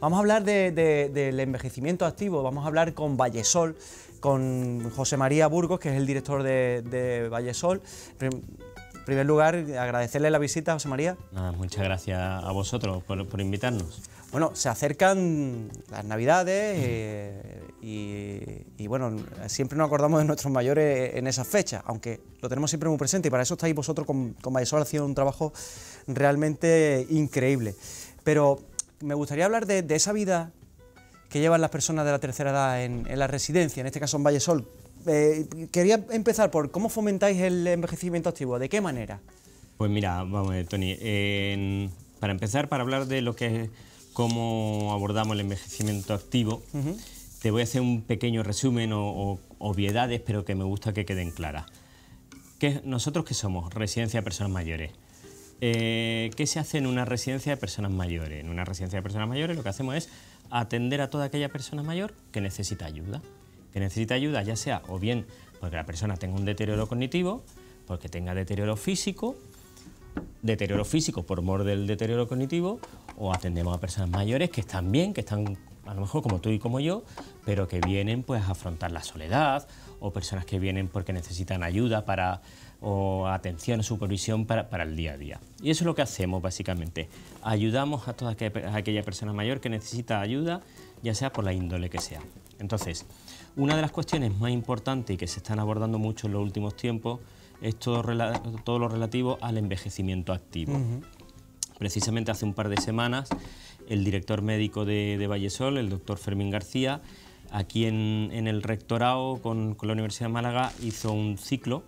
Vamos a hablar del envejecimiento activo, vamos a hablar con Vallesol, con José María Burgos, que es el director de, Vallesol. En primer lugar, agradecerle la visita, José María. muchas gracias a vosotros por, invitarnos. Bueno, se acercan las Navidades eh, y, bueno, siempre nos acordamos de nuestros mayores en esas fechas, aunque lo tenemos siempre muy presente y para eso estáis vosotros con, Vallesol haciendo un trabajo realmente increíble. Pero me gustaría hablar de, esa vida que llevan las personas de la tercera edad en, la residencia, en este caso en Vallesol. Sol. Eh, quería empezar por cómo fomentáis el envejecimiento activo, ¿de qué manera? Pues mira, vamos, Tony, para empezar, para hablar de lo que es cómo abordamos el envejecimiento activo, te voy a hacer un pequeño resumen o, obviedades, pero que me gusta que queden claras. ¿Qué, ¿Nosotros qué somos? Residencia de personas mayores. Eh, ¿Qué se hace en una residencia de personas mayores? En una residencia de personas mayores lo que hacemos es atender a toda aquella persona mayor que necesita ayuda. Que necesita ayuda ya sea o bien porque la persona tenga un deterioro cognitivo, porque tenga deterioro físico, deterioro físico por mor del deterioro cognitivo, o atendemos a personas mayores que están bien, que están a lo mejor como tú y como yo, pero que vienen pues a afrontar la soledad, o personas que vienen porque necesitan ayuda para o atención, supervisión para, el día a día. Y eso es lo que hacemos básicamente. Ayudamos a toda aquella persona mayor que necesita ayuda, ya sea por la índole que sea. Entonces, una de las cuestiones más importantes y que se están abordando mucho en los últimos tiempos es todo, lo relativo al envejecimiento activo. Precisamente hace un par de semanas, el director médico de, de Vallesol, el doctor Fermín García, aquí en, en el rectorado con, con, la Universidad de Málaga, hizo un ciclo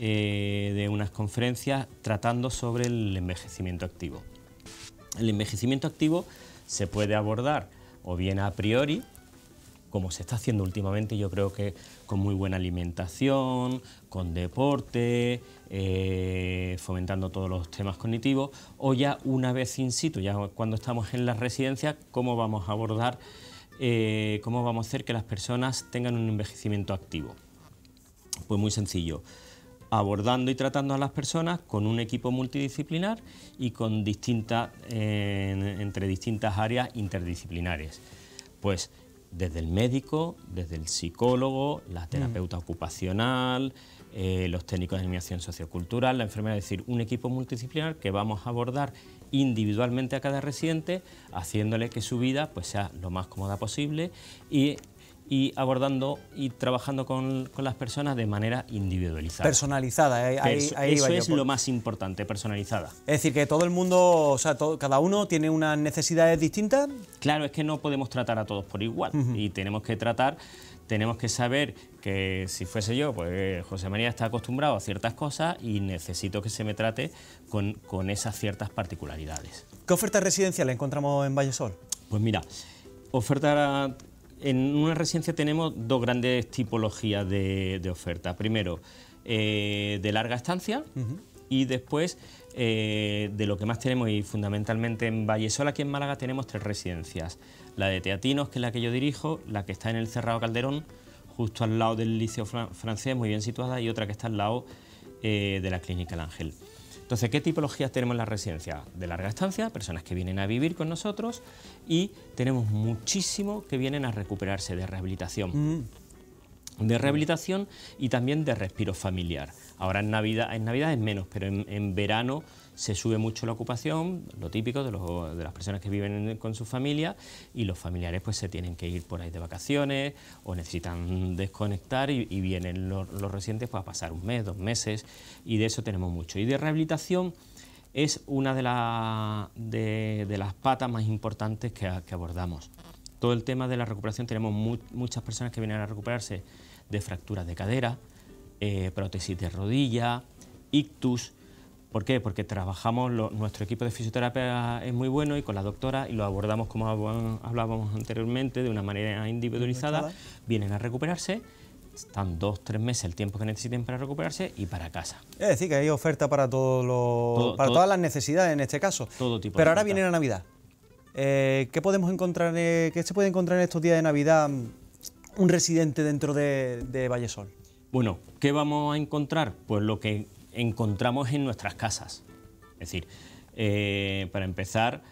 eh, de unas conferencias tratando sobre el envejecimiento activo. El envejecimiento activo se puede abordar o bien a priori, como se está haciendo últimamente, yo creo que con muy buena alimentación, con deporte, eh, fomentando todos los temas cognitivos, o ya una vez in situ, ya cuando estamos en las residencias, cómo vamos a abordar, eh, cómo vamos a hacer que las personas tengan un envejecimiento activo. Pues muy sencillo abordando y tratando a las personas con un equipo multidisciplinar y con distintas, entre distintas áreas interdisciplinares. Pues desde el médico, desde el psicólogo, la mm. terapeuta ocupacional, eh, los técnicos de animación sociocultural, la enfermera, es decir, un equipo multidisciplinar que vamos a abordar individualmente a cada residente, haciéndole que su vida pues, sea lo más cómoda posible y y abordando y trabajando con, las personas de manera individualizada. Personalizada, eh, ahí, eso, es lo más importante, personalizada. Es decir, que todo el mundo, o sea, cada uno tiene unas necesidades distintas. Claro, es que no podemos tratar a todos por igual y tenemos que tratar tenemos que saber que si fuese yo, pues eh, José María está acostumbrado a ciertas cosas y necesito que se me trate con, esas ciertas particularidades. ¿Qué oferta residencial encontramos en Vallesol? Pues mira, oferta en una residencia tenemos dos grandes tipologías de, oferta. Primero, eh, de larga estancia y después eh, de lo que más tenemos y fundamentalmente en Vallesola, aquí en Málaga, tenemos tres residencias. La de Teatinos, que es la que yo dirijo, la que está en el Cerrado Calderón, justo al lado del Liceo Francés, muy bien situada, y otra que está al lado eh, de la Clínica El Ángel. Entonces, ¿qué tipologías tenemos en la residencia?... De larga estancia, personas que vienen a vivir con nosotros y tenemos muchísimo que vienen a recuperarse de rehabilitación. Mm. de rehabilitación y también de respiro familiar. Ahora en Navidad, en es menos, pero en verano se sube mucho la ocupación, lo típico de, los, de las personas que viven con su familia... y los familiares pues se tienen que ir por ahí de vacaciones o necesitan desconectar y, vienen los, recientes pues, a pasar un mes, dos meses y de eso tenemos mucho. Y de rehabilitación es una de, de, las patas más importantes que, abordamos. Todo el tema de la recuperación, tenemos muchas personas que vienen a recuperarse de fracturas de cadera, eh, prótesis de rodilla, ictus, ¿Por qué? Porque trabajamos, nuestro equipo de fisioterapia es muy bueno y con la doctora y lo abordamos como hablábamos anteriormente, de una manera individualizada, vienen a recuperarse, están dos, tres meses el tiempo que necesiten para recuperarse y para casa. Es decir, que hay oferta para, todos para todas las necesidades en este caso. Todo tipo. Pero ahora viene la Navidad. Eh, ¿Qué podemos encontrar, qué se puede encontrar en estos días de Navidad mm, un residente dentro de, de Vallesol? Bueno, ¿qué vamos a encontrar? Pues lo que encontramos en nuestras casas. Es decir, eh, para empezar,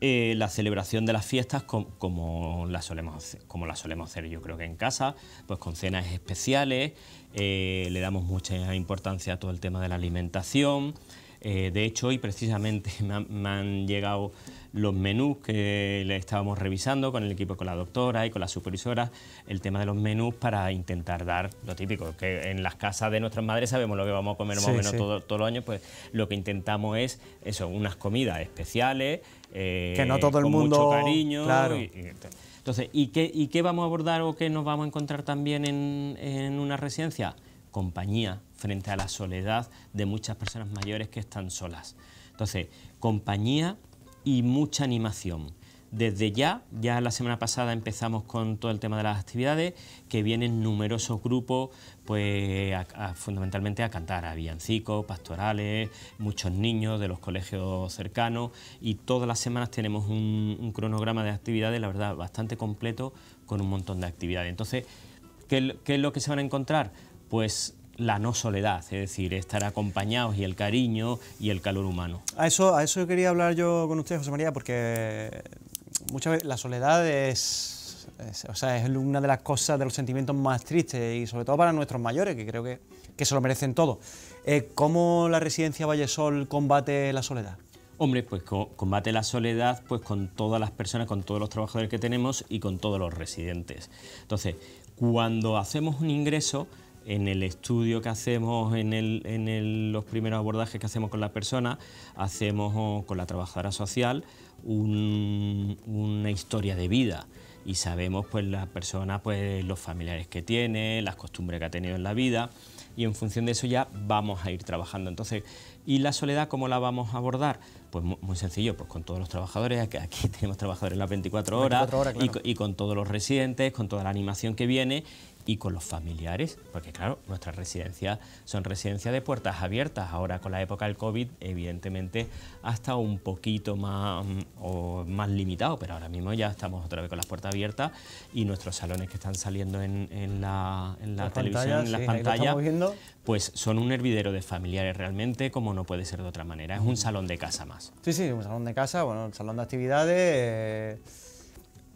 eh, la celebración de las fiestas como, la solemos, como solemos hacer yo creo que en casa, pues con cenas especiales, eh, le damos mucha importancia a todo el tema de la alimentación. de hecho, hoy precisamente me han llegado los menús que le estábamos revisando con el equipo, con la doctora y con la supervisora, el tema de los menús para intentar dar lo típico, que en las casas de nuestras madres sabemos lo que vamos a comer más o menos todos los años, pues lo que intentamos es eso, unas comidas especiales, eh, que no todo el mundo... mucho cariño. entonces, ¿y qué, ¿y qué vamos a abordar o qué nos vamos a encontrar también en, en una residencia? Compañía frente a la soledad de muchas personas mayores que están solas. Entonces, compañía y mucha animación. Desde ya, ya la semana pasada empezamos con todo el tema de las actividades, que vienen numerosos grupos, pues fundamentalmente a cantar, a villancicos, pastorales, muchos niños de los colegios cercanos y todas las semanas tenemos un, cronograma de actividades, la verdad, bastante completo con un montón de actividades. Entonces, ¿qué, qué es lo que se van a encontrar? Pues la no soledad, es decir, estar acompañados y el cariño y el calor humano. A eso, a eso quería hablar yo con usted, José María, porque muchas veces la soledad es, o sea, es una de las cosas, de los sentimientos más tristes y sobre todo para nuestros mayores, que creo que, se lo merecen todo. Eh, ¿Cómo la residencia Vallesol combate la soledad? Hombre, pues combate la soledad pues con todas las personas, con todos los trabajadores que tenemos y con todos los residentes. Entonces, cuando hacemos un ingreso, en el estudio que hacemos, en, los primeros abordajes que hacemos con la persona, hacemos oh, con la trabajadora social una historia de vida y sabemos pues la persona, pues los familiares que tiene, las costumbres que ha tenido en la vida y en función de eso ya vamos a ir trabajando. Entonces, ¿y la soledad cómo la vamos a abordar? Pues muy sencillo, pues con todos los trabajadores, aquí tenemos trabajadores las 24 horas, y, con todos los residentes, con toda la animación que viene y con los familiares, porque claro, nuestras residencias son residencias de puertas abiertas, ahora con la época del COVID evidentemente ha estado un poquito más, mm, o más limitado, pero ahora mismo ya estamos otra vez con las puertas abiertas y nuestros salones que están saliendo en, la, la, televisión, en las pantallas, pues son un hervidero de familiares realmente, como no puede ser de otra manera, es un mm. salón de casa más. Sí, sí, un salón de casa, bueno, un salón de actividades... Eh,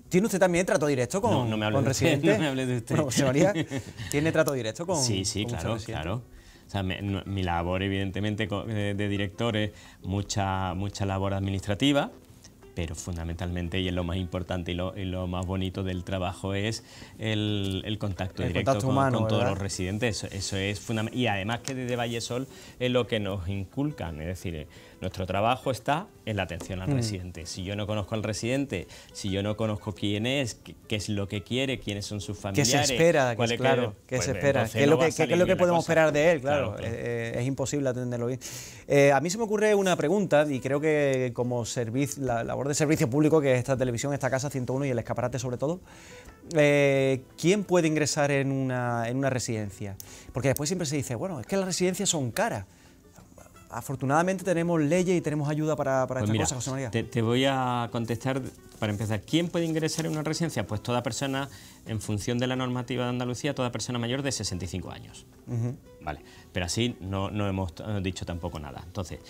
¿Tiene usted también trato directo con, no, me hable con residentes? me hable de usted. ¿tiene trato directo con Sí, sí, claro, claro. mi, labor, evidentemente, eh, de director es mucha, mucha labor administrativa, pero fundamentalmente, y es lo más importante y lo, más bonito del trabajo, es el, contacto directo con, todos los residentes. Eso, eso es Y además que desde Vallesol es lo que nos inculcan, es decir, eh, nuestro trabajo está en la atención al mm. residente. Si yo no conozco al residente, si yo no conozco quién es, qué, es lo que quiere, quiénes son sus familiares... ¿Qué se espera? claro, ¿qué pues, espera? es lo que, podemos esperar de él? Claro, eh, Es, imposible atenderlo bien. Eh, a mí se me ocurre una pregunta y creo que como servicio, la labor de servicio público que es esta televisión, esta casa 101 y el escaparate sobre todo, eh, ¿quién puede ingresar en una residencia? Porque después siempre se dice, bueno, es que las residencias son caras afortunadamente tenemos leyes y tenemos ayuda para, para pues José María. Te, voy a contestar para empezar. ¿Quién puede ingresar en una residencia? Pues toda persona, en función de la normativa de Andalucía, toda persona mayor de 65 años. Vale, pero así no, hemos eh, dicho tampoco nada. Entonces,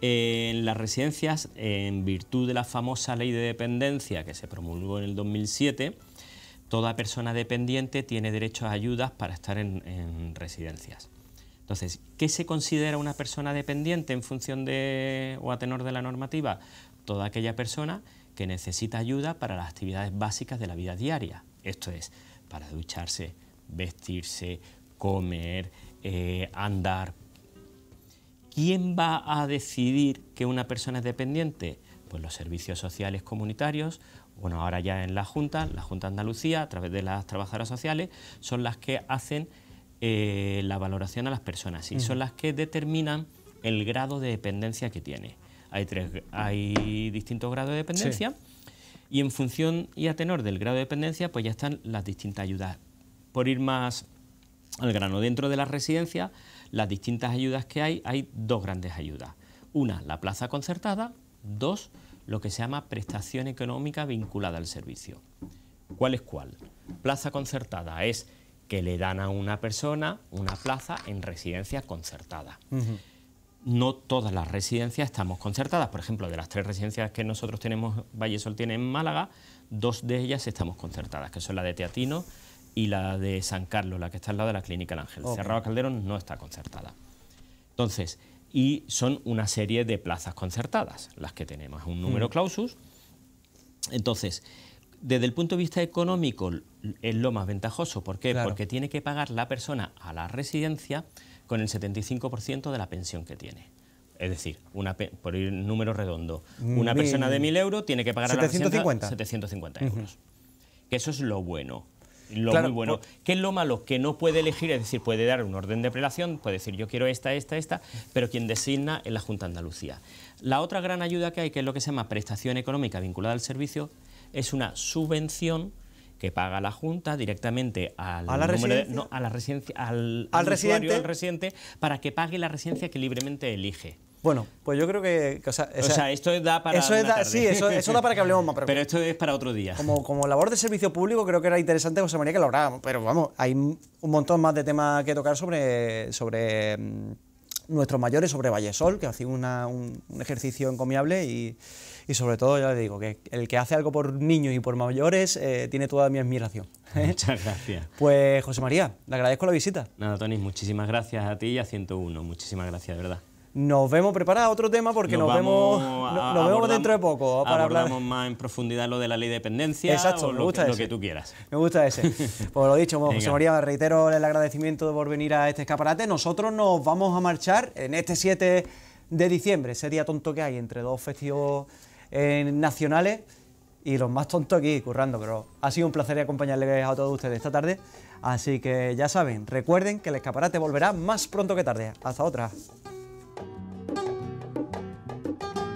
en las residencias, en virtud de la famosa ley de dependencia que se promulgó en el 2007, toda persona dependiente tiene derecho a ayudas para estar en residencias. Entonces, ¿qué se considera una persona dependiente en función de o a tenor de la normativa? Toda aquella persona que necesita ayuda para las actividades básicas de la vida diaria. Esto es, para ducharse, vestirse, comer, eh, andar. ¿Quién va a decidir que una persona es dependiente? Pues los servicios sociales comunitarios, bueno, ahora ya en la Junta, la Junta de Andalucía, a través de las trabajadoras sociales, son las que hacen eh, la valoración a las personas y son las que determinan el grado de dependencia que tiene. Hay, tres, hay distintos grados de dependencia y en función y a tenor del grado de dependencia pues ya están las distintas ayudas. Por ir más al grano, dentro de la residencia... las distintas ayudas que hay, hay dos grandes ayudas. Una, la plaza concertada, dos, lo que se llama prestación económica vinculada al servicio. ¿Cuál es cuál? Plaza concertada es que le dan a una persona una plaza en residencia concertada. No todas las residencias estamos concertadas. Por ejemplo, de las tres residencias que nosotros tenemos, Vallesol tiene en Málaga, dos de ellas estamos concertadas, que son la de Teatino y la de San Carlos, la que está al lado de la Clínica El Ángel. Cerrado Calderón no está concertada. Entonces, y son una serie de plazas concertadas, las que tenemos, un número mm. clausus. Entonces, desde el punto de vista económico es lo más ventajoso. ¿Por qué? Porque tiene que pagar la persona a la residencia con el 75% de la pensión que tiene. Es decir, una, por ir número redondo, una persona de 1.000 euros tiene que pagar a la residencia 750 euros. Que eso es lo bueno. Lo muy bueno. ¿Qué es lo malo? Que no puede elegir, es decir, puede dar un orden de prelación, puede decir yo quiero esta, esta, esta, pero quien designa es la Junta Andalucía. La otra gran ayuda que hay, que es lo que se llama prestación económica vinculada al servicio, es una subvención que paga la Junta directamente al al, residente? Usuario, para que pague la residencia que libremente elige. Bueno, pues yo creo que... O sea, esto da para... Eso da, sí, eso, da para que hablemos más. Pero, pero, esto es para otro día. Como, como labor de servicio público creo que era interesante, José María, que lo hablábamos. Pero vamos, hay un montón más de temas que tocar sobre, sobre mm, nuestros mayores, sobre Vallesol, que ha una, un ejercicio encomiable y y sobre todo, ya le digo, que el que hace algo por niños y por mayores eh, tiene toda mi admiración. Muchas gracias. Pues José María, le agradezco la visita. Nada, Tony, muchísimas gracias a ti y a 101, muchísimas gracias, de verdad. Nos vemos, preparado otro tema porque nos, vemos, nos vemos dentro de poco. Para hablar. más en profundidad lo de la ley de dependencia. Exacto, o lo que, tú quieras. Me gusta ese. pues lo dicho, José María, reitero el agradecimiento por venir a este escaparate. Nosotros nos vamos a marchar en este 7 de diciembre, ese día tonto que hay entre dos festivos en nacionales y los más tontos aquí currando, pero ha sido un placer acompañarles a todos ustedes esta tarde. Así que ya saben, recuerden que el escaparate volverá más pronto que tarde. Hasta otra.